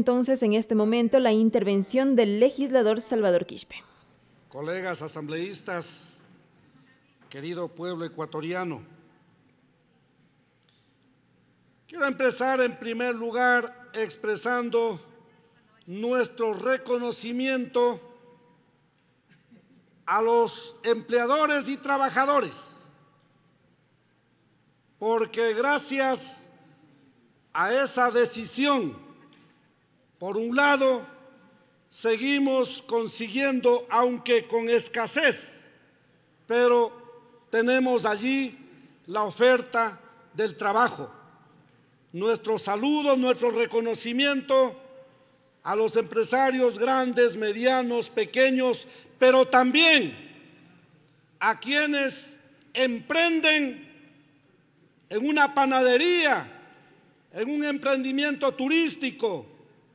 entonces en este momento la intervención del legislador Salvador Quispe. Colegas asambleístas, querido pueblo ecuatoriano, quiero empezar en primer lugar expresando nuestro reconocimiento a los empleadores y trabajadores, porque gracias a esa decisión por un lado, seguimos consiguiendo, aunque con escasez, pero tenemos allí la oferta del trabajo. Nuestro saludo, nuestro reconocimiento a los empresarios grandes, medianos, pequeños, pero también a quienes emprenden en una panadería, en un emprendimiento turístico,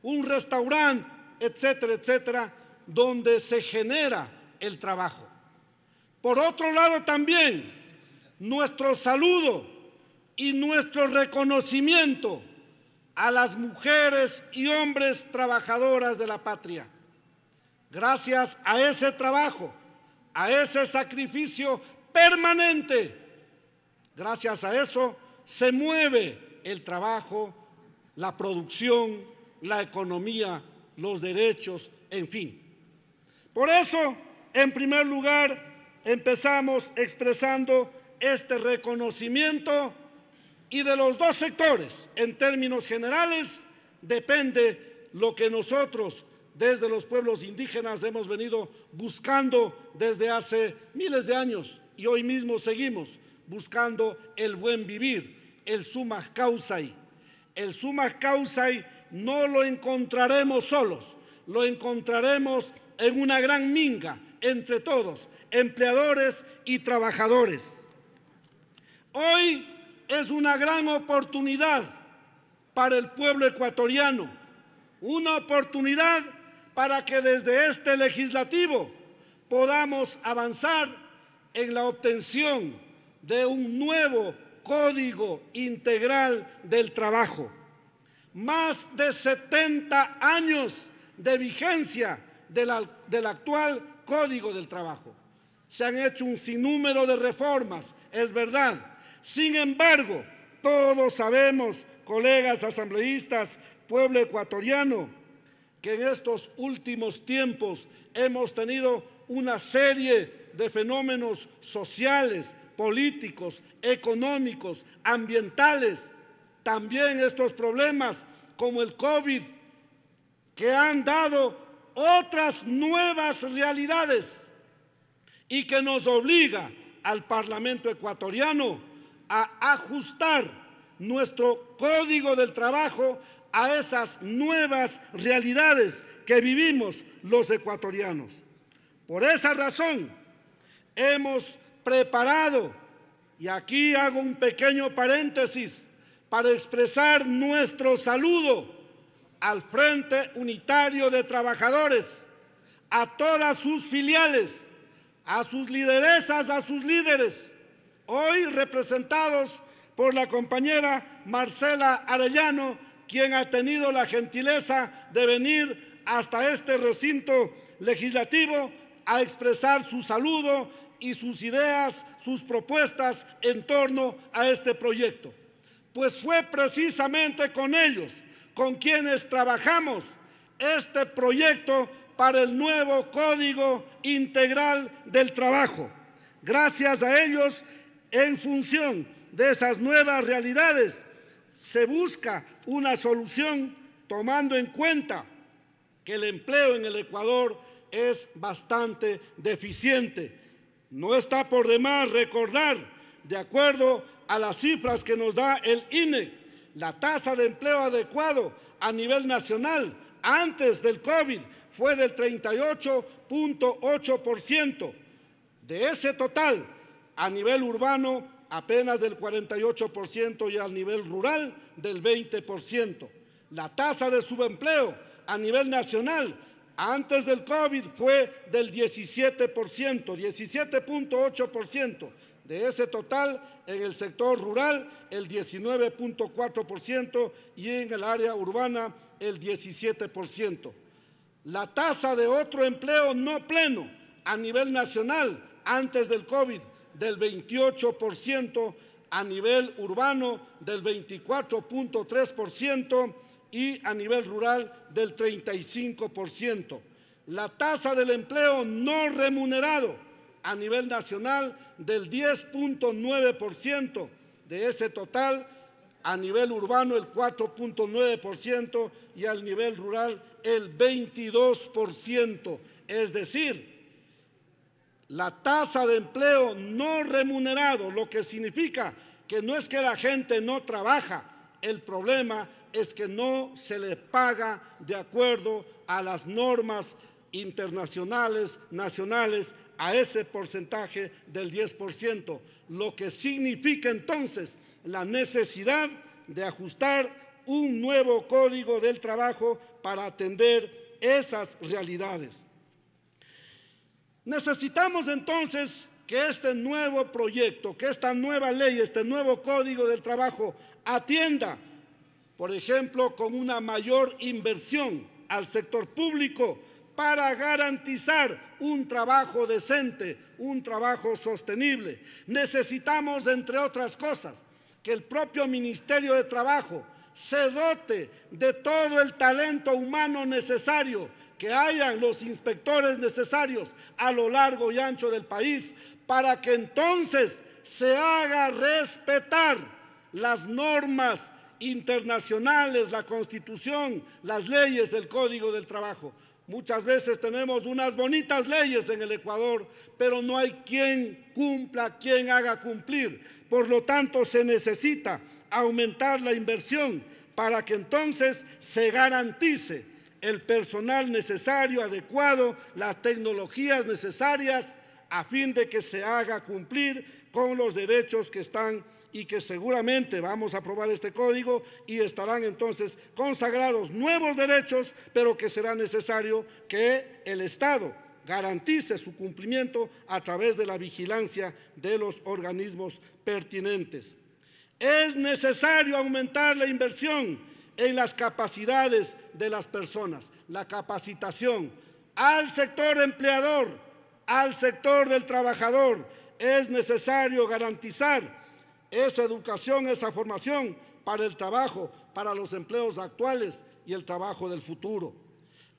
un restaurante, etcétera, etcétera, donde se genera el trabajo. Por otro lado también, nuestro saludo y nuestro reconocimiento a las mujeres y hombres trabajadoras de la patria. Gracias a ese trabajo, a ese sacrificio permanente, gracias a eso se mueve el trabajo, la producción, la economía, los derechos, en fin. Por eso, en primer lugar, empezamos expresando este reconocimiento y de los dos sectores, en términos generales, depende lo que nosotros desde los pueblos indígenas hemos venido buscando desde hace miles de años y hoy mismo seguimos buscando el buen vivir, el suma causai. El suma y no lo encontraremos solos, lo encontraremos en una gran minga entre todos, empleadores y trabajadores. Hoy es una gran oportunidad para el pueblo ecuatoriano, una oportunidad para que desde este legislativo podamos avanzar en la obtención de un nuevo Código Integral del Trabajo más de 70 años de vigencia del, del actual Código del Trabajo. Se han hecho un sinnúmero de reformas, es verdad. Sin embargo, todos sabemos, colegas asambleístas, pueblo ecuatoriano, que en estos últimos tiempos hemos tenido una serie de fenómenos sociales, políticos, económicos, ambientales, también estos problemas como el COVID que han dado otras nuevas realidades y que nos obliga al Parlamento ecuatoriano a ajustar nuestro código del trabajo a esas nuevas realidades que vivimos los ecuatorianos. Por esa razón, hemos preparado, y aquí hago un pequeño paréntesis, para expresar nuestro saludo al Frente Unitario de Trabajadores, a todas sus filiales, a sus lideresas, a sus líderes, hoy representados por la compañera Marcela Arellano, quien ha tenido la gentileza de venir hasta este recinto legislativo a expresar su saludo y sus ideas, sus propuestas en torno a este proyecto pues fue precisamente con ellos con quienes trabajamos este proyecto para el nuevo Código Integral del Trabajo. Gracias a ellos, en función de esas nuevas realidades, se busca una solución tomando en cuenta que el empleo en el Ecuador es bastante deficiente. No está por demás recordar, de acuerdo a las cifras que nos da el INE, la tasa de empleo adecuado a nivel nacional antes del COVID fue del 38.8%. De ese total, a nivel urbano, apenas del 48% y a nivel rural del 20%. La tasa de subempleo a nivel nacional antes del COVID fue del 17%, 17.8%. De ese total, en el sector rural, el 19.4% y en el área urbana, el 17%. La tasa de otro empleo no pleno a nivel nacional antes del COVID del 28%, a nivel urbano del 24.3% y a nivel rural del 35%. La tasa del empleo no remunerado a nivel nacional del 10.9%. De ese total, a nivel urbano el 4.9% y al nivel rural el 22%. Es decir, la tasa de empleo no remunerado, lo que significa que no es que la gente no trabaja, el problema es que no se le paga de acuerdo a las normas internacionales, nacionales, a ese porcentaje del 10%, lo que significa entonces la necesidad de ajustar un nuevo código del trabajo para atender esas realidades. Necesitamos entonces que este nuevo proyecto, que esta nueva ley, este nuevo código del trabajo atienda por ejemplo, con una mayor inversión al sector público para garantizar un trabajo decente, un trabajo sostenible. Necesitamos, entre otras cosas, que el propio Ministerio de Trabajo se dote de todo el talento humano necesario, que hayan los inspectores necesarios a lo largo y ancho del país, para que entonces se haga respetar las normas internacionales, la constitución, las leyes, el código del trabajo. Muchas veces tenemos unas bonitas leyes en el Ecuador, pero no hay quien cumpla, quien haga cumplir. Por lo tanto, se necesita aumentar la inversión para que entonces se garantice el personal necesario, adecuado, las tecnologías necesarias, a fin de que se haga cumplir con los derechos que están y que seguramente vamos a aprobar este código y estarán entonces consagrados nuevos derechos, pero que será necesario que el Estado garantice su cumplimiento a través de la vigilancia de los organismos pertinentes. Es necesario aumentar la inversión en las capacidades de las personas, la capacitación al sector empleador, al sector del trabajador. Es necesario garantizar esa educación, esa formación para el trabajo, para los empleos actuales y el trabajo del futuro.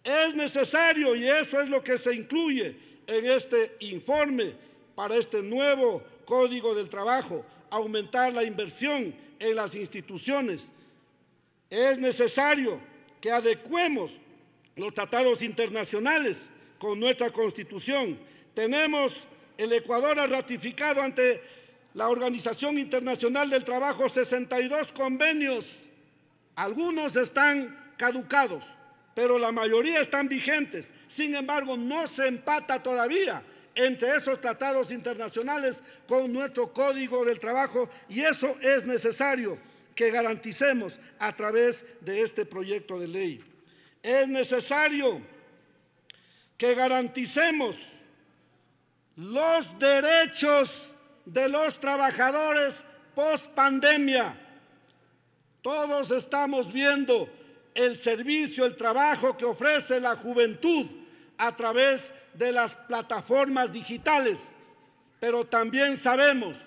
Es necesario, y eso es lo que se incluye en este informe para este nuevo Código del Trabajo, aumentar la inversión en las instituciones. Es necesario que adecuemos los tratados internacionales con nuestra Constitución. Tenemos, el Ecuador ha ratificado ante la Organización Internacional del Trabajo 62 convenios. Algunos están caducados, pero la mayoría están vigentes. Sin embargo, no se empata todavía entre esos tratados internacionales con nuestro Código del Trabajo y eso es necesario que garanticemos a través de este proyecto de ley. Es necesario que garanticemos los derechos de los trabajadores post pandemia. Todos estamos viendo el servicio, el trabajo que ofrece la juventud a través de las plataformas digitales, pero también sabemos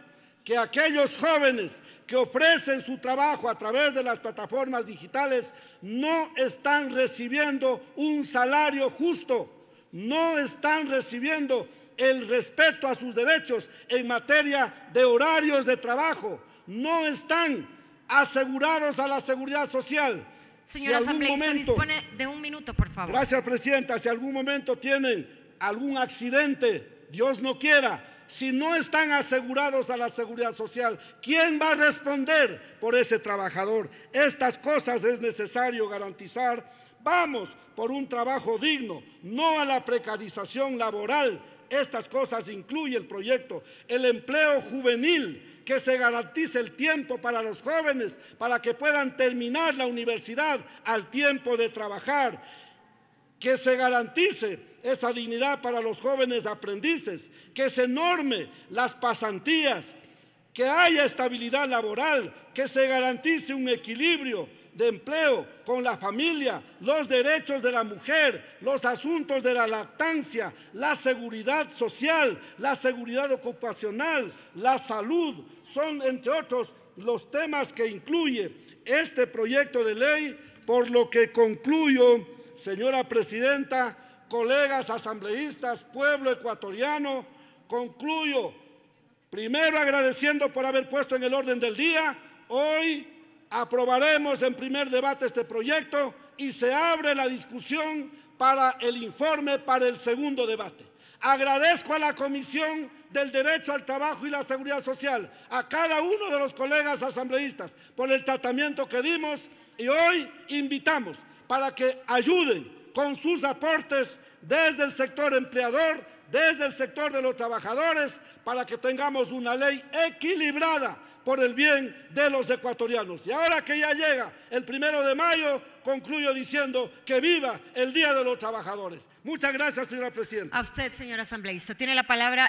que aquellos jóvenes que ofrecen su trabajo a través de las plataformas digitales no están recibiendo un salario justo, no están recibiendo el respeto a sus derechos en materia de horarios de trabajo. No están asegurados a la seguridad social. Señora si algún momento, dispone de un minuto, por favor. Gracias, Presidenta. Si algún momento tienen algún accidente, Dios no quiera, si no están asegurados a la seguridad social, ¿quién va a responder por ese trabajador? Estas cosas es necesario garantizar. Vamos por un trabajo digno, no a la precarización laboral estas cosas incluye el proyecto, el empleo juvenil, que se garantice el tiempo para los jóvenes, para que puedan terminar la universidad al tiempo de trabajar, que se garantice esa dignidad para los jóvenes aprendices, que se norme las pasantías, que haya estabilidad laboral, que se garantice un equilibrio de empleo, con la familia, los derechos de la mujer, los asuntos de la lactancia, la seguridad social, la seguridad ocupacional, la salud, son entre otros los temas que incluye este proyecto de ley, por lo que concluyo, señora presidenta, colegas asambleístas, pueblo ecuatoriano, concluyo primero agradeciendo por haber puesto en el orden del día hoy aprobaremos en primer debate este proyecto y se abre la discusión para el informe para el segundo debate. Agradezco a la Comisión del Derecho al Trabajo y la Seguridad Social, a cada uno de los colegas asambleístas por el tratamiento que dimos y hoy invitamos para que ayuden con sus aportes desde el sector empleador, desde el sector de los trabajadores, para que tengamos una ley equilibrada por el bien de los ecuatorianos. Y ahora que ya llega el primero de mayo, concluyo diciendo que viva el Día de los Trabajadores. Muchas gracias, señora presidenta. A usted, señora asambleísta. Tiene la palabra.